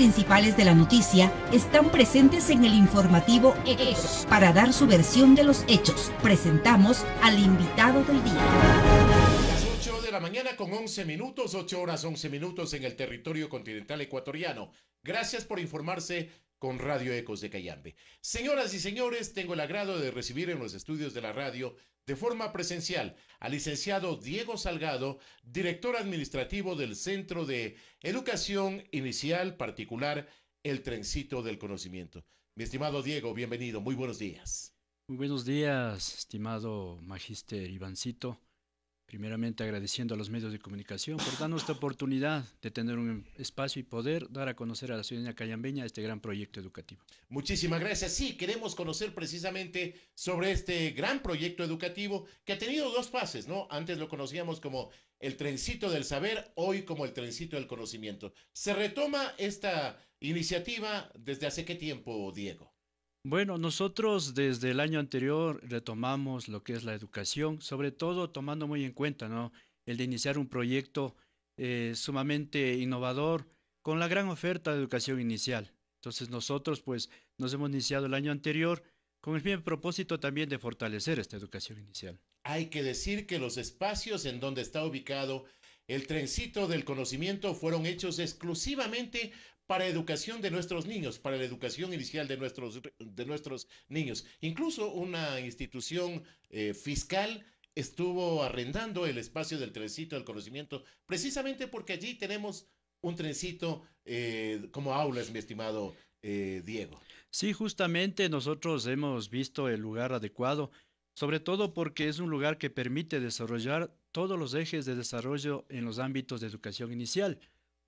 principales de la noticia están presentes en el informativo Ecos Para dar su versión de los hechos, presentamos al invitado del día de la mañana con 11 minutos, 8 horas 11 minutos en el territorio continental ecuatoriano. Gracias por informarse con Radio Ecos de Cayambe. Señoras y señores, tengo el agrado de recibir en los estudios de la radio de forma presencial al licenciado Diego Salgado, director administrativo del Centro de Educación Inicial Particular, el Trencito del Conocimiento. Mi estimado Diego, bienvenido, muy buenos días. Muy buenos días, estimado Magister Ivancito. Primeramente agradeciendo a los medios de comunicación por darnos esta oportunidad de tener un espacio y poder dar a conocer a la ciudadanía cayambeña este gran proyecto educativo. Muchísimas gracias. Sí, queremos conocer precisamente sobre este gran proyecto educativo que ha tenido dos fases, ¿no? Antes lo conocíamos como el trencito del saber, hoy como el trencito del conocimiento. ¿Se retoma esta iniciativa desde hace qué tiempo, Diego? Bueno, nosotros desde el año anterior retomamos lo que es la educación, sobre todo tomando muy en cuenta ¿no? el de iniciar un proyecto eh, sumamente innovador con la gran oferta de educación inicial. Entonces nosotros pues nos hemos iniciado el año anterior con el propósito también de fortalecer esta educación inicial. Hay que decir que los espacios en donde está ubicado el trencito del conocimiento fueron hechos exclusivamente para educación de nuestros niños, para la educación inicial de nuestros, de nuestros niños. Incluso una institución eh, fiscal estuvo arrendando el espacio del trencito del conocimiento, precisamente porque allí tenemos un trencito eh, como aulas, mi estimado eh, Diego. Sí, justamente nosotros hemos visto el lugar adecuado, sobre todo porque es un lugar que permite desarrollar todos los ejes de desarrollo en los ámbitos de educación inicial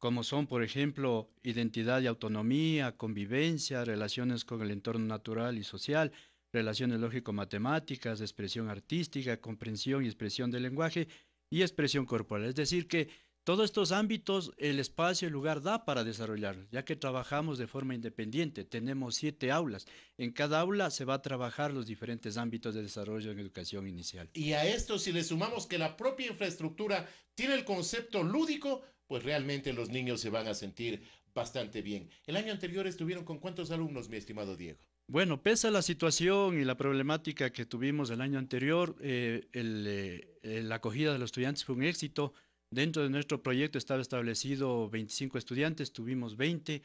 como son, por ejemplo, identidad y autonomía, convivencia, relaciones con el entorno natural y social, relaciones lógico-matemáticas, expresión artística, comprensión y expresión del lenguaje y expresión corporal. Es decir, que todos estos ámbitos el espacio y el lugar da para desarrollarlos, ya que trabajamos de forma independiente. Tenemos siete aulas. En cada aula se va a trabajar los diferentes ámbitos de desarrollo en educación inicial. Y a esto si le sumamos que la propia infraestructura tiene el concepto lúdico, pues realmente los niños se van a sentir bastante bien. El año anterior estuvieron con cuántos alumnos, mi estimado Diego. Bueno, pese a la situación y la problemática que tuvimos el año anterior, eh, eh, la acogida de los estudiantes fue un éxito. Dentro de nuestro proyecto estaba establecido 25 estudiantes, tuvimos 20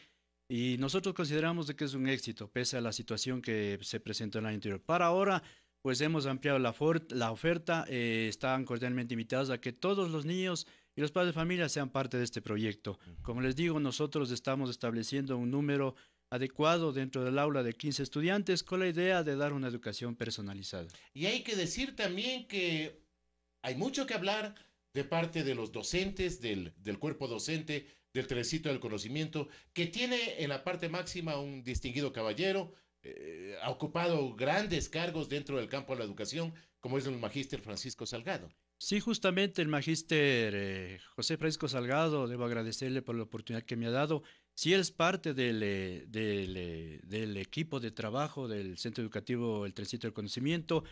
y nosotros consideramos que es un éxito, pese a la situación que se presentó el año anterior. Para ahora, pues hemos ampliado la, oferta, estaban eh, están cordialmente invitados a que todos los niños y los padres de familia sean parte de este proyecto. Como les digo, nosotros estamos estableciendo un número adecuado dentro del aula de 15 estudiantes con la idea de dar una educación personalizada. Y hay que decir también que hay mucho que hablar de parte de los docentes, del, del cuerpo docente, del trencito del conocimiento, que tiene en la parte máxima un distinguido caballero, eh, ha ocupado grandes cargos dentro del campo de la educación, como es el magíster Francisco Salgado. Sí, justamente el magíster eh, José Francisco Salgado, debo agradecerle por la oportunidad que me ha dado. Si sí, es parte eh, eh, del, equipo de trabajo del Centro Educativo El Trencito del Conocimiento.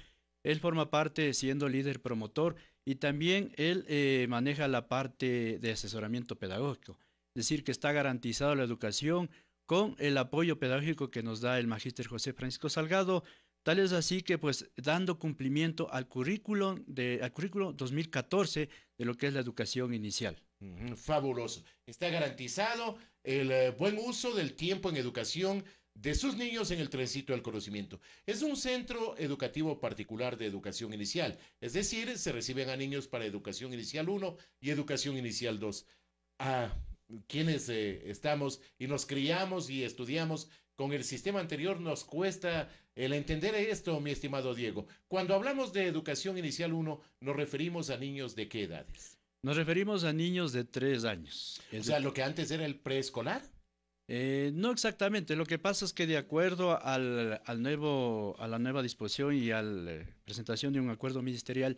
Él forma parte siendo líder promotor y también él maneja la parte de asesoramiento pedagógico. Es decir, que está garantizada la educación con el apoyo pedagógico que nos da el magíster José Francisco Salgado. Tal es así que, pues, dando cumplimiento al currículo, de, currículo 2014 de lo que es la educación inicial. fabuloso. Está garantizado el eh, buen uso del tiempo en educación de sus niños en el trencito al conocimiento. Es un centro educativo particular de educación inicial, es decir, se reciben a niños para educación inicial 1 y educación inicial 2. A ah, quienes eh, estamos y nos criamos y estudiamos con el sistema anterior nos cuesta el entender esto, mi estimado Diego. Cuando hablamos de educación inicial 1, nos referimos a niños de qué edades? Nos referimos a niños de tres años. O sea, lo que antes era el preescolar. Eh, no exactamente, lo que pasa es que de acuerdo al, nuevo, a la nueva disposición y a la eh, presentación de un acuerdo ministerial,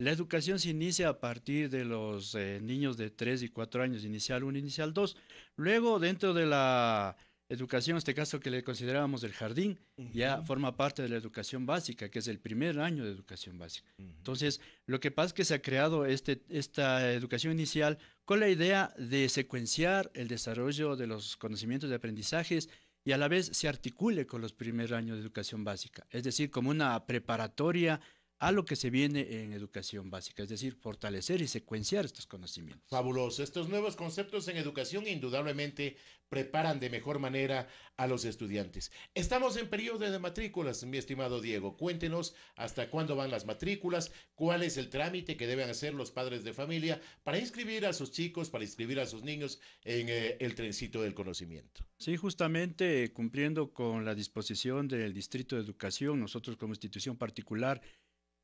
la educación se inicia a partir de los eh, niños de tres y cuatro años, inicial 1, inicial 2. Luego, dentro de la educación, en este caso que le considerábamos del jardín, ya forma parte de la educación básica, que es el primer año de educación básica. Entonces, lo que pasa es que se ha creado este, esta educación inicial con la idea de secuenciar el desarrollo de los conocimientos de aprendizajes y a la vez se articule con los primeros años de educación básica, es decir, como una preparatoria a lo que se viene en educación básica, es decir, fortalecer y secuenciar estos conocimientos. Fabuloso. Estos nuevos conceptos en educación indudablemente preparan de mejor manera a los estudiantes. Estamos en periodo de matrículas, mi estimado Diego. Cuéntenos hasta cuándo van las matrículas, cuál es el trámite que deben hacer los padres de familia para inscribir a sus chicos, para inscribir a sus niños en eh, el trencito del conocimiento. Sí, justamente eh, cumpliendo con la disposición del Distrito de Educación, nosotros como institución particular,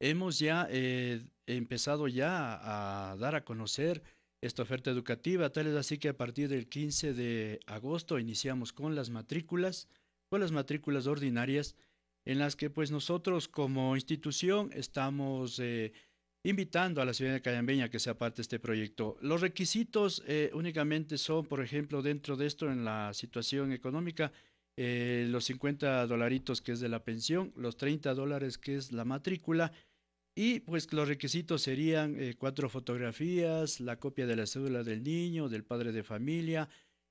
Hemos ya eh, empezado ya a dar a conocer esta oferta educativa, tal es así que a partir del 15 de agosto iniciamos con las matrículas, con las matrículas ordinarias, en las que pues nosotros como institución estamos eh, invitando a la ciudad de cayambeña que sea parte de este proyecto. Los requisitos eh, únicamente son, por ejemplo, dentro de esto, en la situación económica, los 50 dolaritos que es de la pensión, los 30 dólares que es la matrícula, y pues los requisitos serían eh, cuatro fotografías, la copia de la cédula del niño, del padre de familia,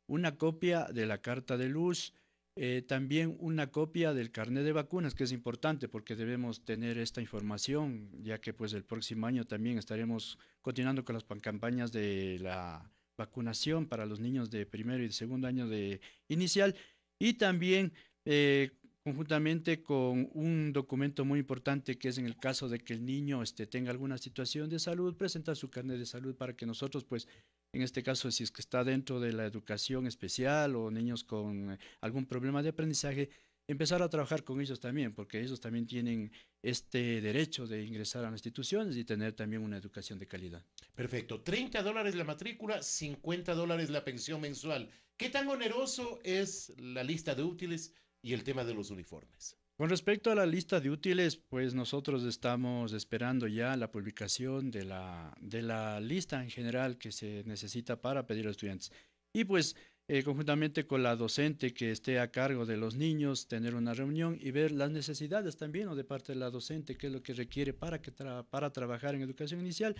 una copia de la carta de luz, eh, también una copia del carnet de vacunas, que es importante porque debemos tener esta información, ya que pues el próximo año también estaremos continuando con las campañas de la vacunación para los niños de primero y segundo año de inicial. Y también eh, conjuntamente con un documento muy importante que es en el caso de que el niño este, tenga alguna situación de salud, presentar su carnet de salud para que nosotros, pues, en este caso, si es que está dentro de la educación especial o niños con eh, algún problema de aprendizaje, empezar a trabajar con ellos también, porque ellos también tienen este derecho de ingresar a las instituciones y tener también una educación de calidad. Perfecto, 30 dólares la matrícula, 50 dólares la pensión mensual. ¿Qué tan oneroso es la lista de útiles? y el tema de los uniformes. Con respecto a la lista de útiles, pues nosotros estamos esperando ya la publicación de la, de la lista en general que se necesita para pedir a los estudiantes. Y pues eh, conjuntamente con la docente que esté a cargo de los niños, tener una reunión y ver las necesidades también o de parte de la docente, qué es lo que requiere para, que para trabajar en educación inicial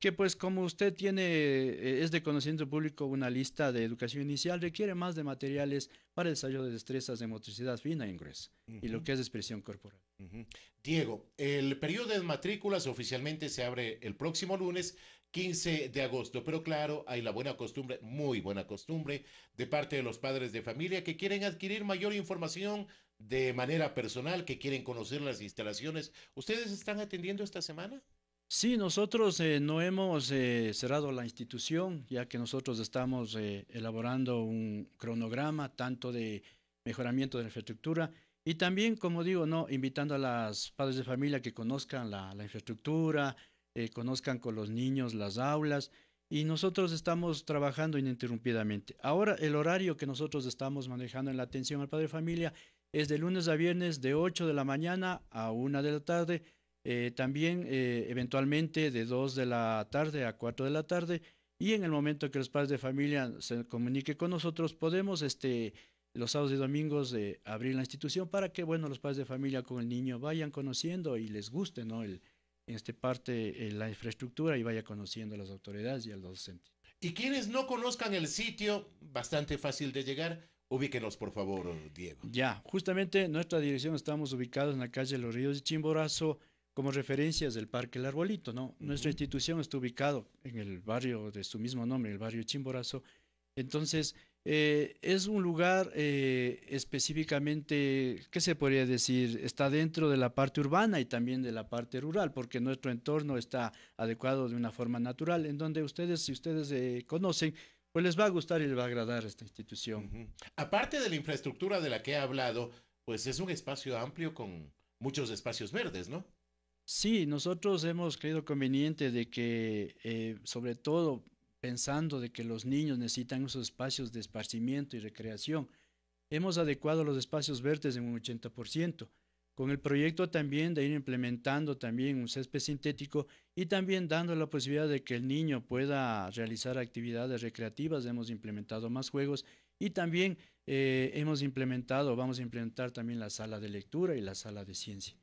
que pues como usted tiene, eh, es de conocimiento público una lista de educación inicial, requiere más de materiales para el desarrollo de destrezas de motricidad fina y inglés y lo que es expresión corporal. Diego, el periodo de matrículas oficialmente se abre el próximo lunes 15 de agosto, pero claro, hay la buena costumbre, muy buena costumbre, de parte de los padres de familia que quieren adquirir mayor información de manera personal, que quieren conocer las instalaciones. ¿Ustedes están atendiendo esta semana? Sí, nosotros eh, no hemos eh, cerrado la institución, ya que nosotros estamos eh, elaborando un cronograma tanto de mejoramiento de la infraestructura y también, como digo, no invitando a las padres de familia que conozcan la, la infraestructura, conozcan con los niños las aulas y nosotros estamos trabajando ininterrumpidamente. Ahora el horario que nosotros estamos manejando en la atención al padre de familia es de lunes a viernes de 8 de la mañana a 1 de la tarde eh, también eh, eventualmente de 2 de la tarde a 4 de la tarde y en el momento que los padres de familia se comuniquen con nosotros podemos este, los sábados y domingos eh, abrir la institución para que bueno, los padres de familia con el niño vayan conociendo y les guste ¿no? el, en este parte la infraestructura y vaya conociendo a las autoridades y al docente Y quienes no conozcan el sitio, bastante fácil de llegar, ubíquenos por favor, Diego. Ya, justamente nuestra dirección estamos ubicados en la calle Los Ríos de Chimborazo, como referencias del Parque El Arbolito, ¿no? Nuestra institución está ubicado en el barrio de su mismo nombre, el barrio Chimborazo. Entonces, eh, es un lugar eh, específicamente, ¿qué se podría decir? Está dentro de la parte urbana y también de la parte rural, porque nuestro entorno está adecuado de una forma natural, en donde ustedes, si ustedes eh, conocen, pues les va a gustar y les va a agradar esta institución. Aparte de la infraestructura de la que he hablado, pues es un espacio amplio con muchos espacios verdes, ¿no? Sí, nosotros hemos creído conveniente de que, eh, sobre todo pensando de que los niños necesitan esos espacios de esparcimiento y recreación, hemos adecuado los espacios verdes en un 80%, con el proyecto también de ir implementando también un césped sintético y también dando la posibilidad de que el niño pueda realizar actividades recreativas, hemos implementado más juegos y también eh, hemos implementado, vamos a implementar también la sala de lectura y la sala de ciencia.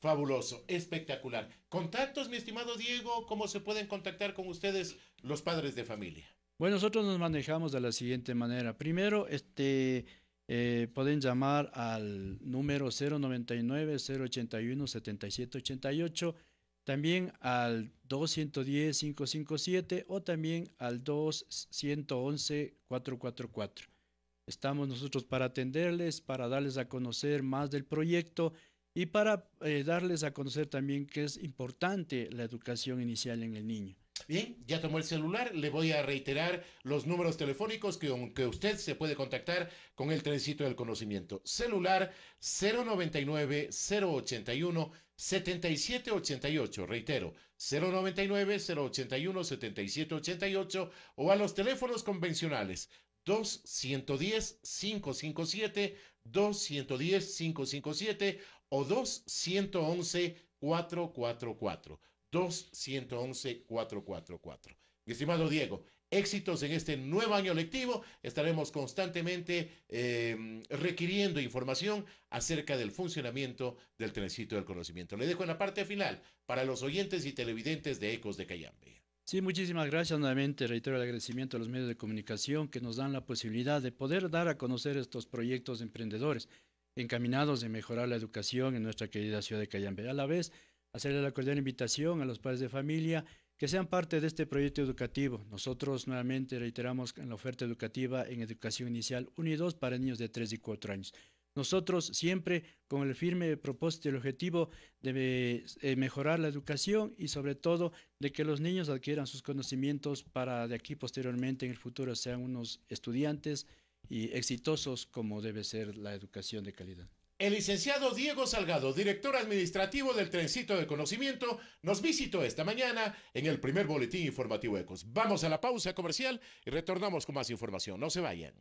Fabuloso, espectacular. Contactos, mi estimado Diego, ¿cómo se pueden contactar con ustedes los padres de familia? Bueno, nosotros nos manejamos de la siguiente manera. Primero, este, eh, pueden llamar al número 099-081-7788, también al 210-557 o también al 211 444 Estamos nosotros para atenderles, para darles a conocer más del proyecto y para eh, darles a conocer también que es importante la educación inicial en el niño. Bien, ya tomó el celular, le voy a reiterar los números telefónicos que, aunque usted se puede contactar con el trencito del conocimiento. Celular 099-081-7788, reitero, 099-081-7788 o a los teléfonos convencionales 210 557 210 557 o 211 444 211 444 Mi estimado Diego, éxitos en este nuevo año lectivo. Estaremos constantemente em, requiriendo información acerca del funcionamiento del trencito del conocimiento. Le dejo en la parte final para los oyentes y televidentes de Ecos de Cayambe. Sí, muchísimas gracias nuevamente. Reitero el agradecimiento a los medios de comunicación que nos dan la posibilidad de poder dar a conocer estos proyectos emprendedores encaminados a mejorar la educación en nuestra querida ciudad de Cayambe. A la vez, hacerle la cordial invitación a los padres de familia que sean parte de este proyecto educativo. Nosotros nuevamente reiteramos en la oferta educativa en educación inicial 1 y 2 para niños de 3 y 4 años. Nosotros siempre con el firme propósito y el objetivo de eh, mejorar la educación y sobre todo de que los niños adquieran sus conocimientos para de aquí posteriormente en el futuro sean unos estudiantes, y exitosos como debe ser la educación de calidad. El licenciado Diego Salgado, director administrativo del Trencito de Conocimiento, nos visitó esta mañana en el primer boletín informativo ECOS. Vamos a la pausa comercial y retornamos con más información. No se vayan.